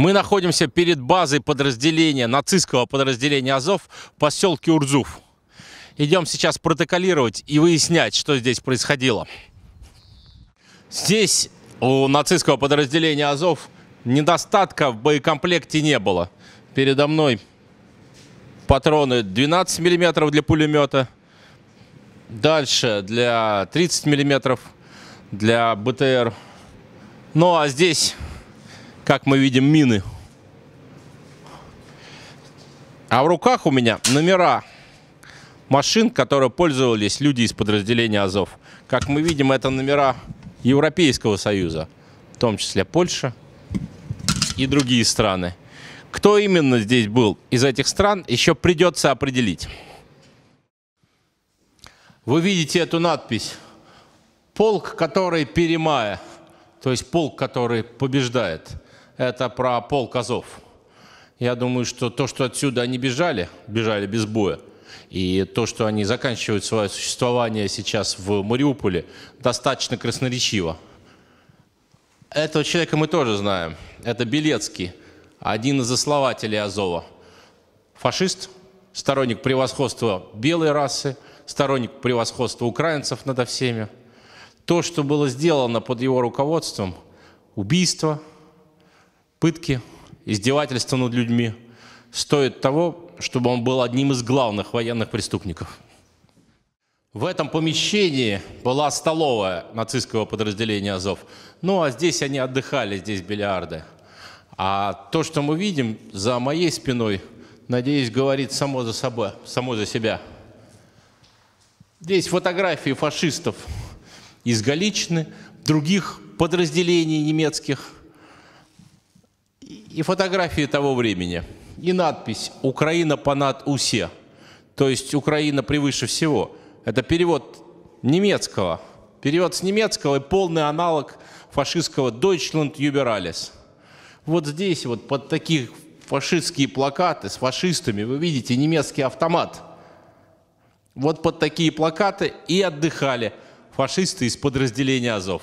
Мы находимся перед базой подразделения, нацистского подразделения Азов в поселке Урзуф. Идем сейчас протоколировать и выяснять, что здесь происходило. Здесь у нацистского подразделения Азов недостатка в боекомплекте не было. Передо мной патроны 12 мм для пулемета, дальше для 30 мм для БТР. Ну а здесь как мы видим, мины. А в руках у меня номера машин, которые пользовались люди из подразделения Азов. Как мы видим, это номера Европейского Союза, в том числе Польша и другие страны. Кто именно здесь был из этих стран, еще придется определить. Вы видите эту надпись «Полк, который перемая», то есть полк, который побеждает – это про полк Азов. Я думаю, что то, что отсюда они бежали, бежали без боя, и то, что они заканчивают свое существование сейчас в Мариуполе, достаточно красноречиво. Этого человека мы тоже знаем. Это Белецкий, один из основателей Азова. Фашист, сторонник превосходства белой расы, сторонник превосходства украинцев над всеми. То, что было сделано под его руководством, убийство – пытки, издевательства над людьми стоит того, чтобы он был одним из главных военных преступников. В этом помещении была столовая нацистского подразделения «Азов». Ну, а здесь они отдыхали, здесь бильярды. А то, что мы видим за моей спиной, надеюсь, говорит само за, собой, само за себя. Здесь фотографии фашистов из Галичины, других подразделений немецких – и фотографии того времени, и надпись «Украина понад усе», то есть «Украина превыше всего». Это перевод немецкого, перевод с немецкого и полный аналог фашистского «Deutschland Überalles». Вот здесь, вот под такие фашистские плакаты с фашистами, вы видите немецкий автомат. Вот под такие плакаты и отдыхали фашисты из подразделения «Азов».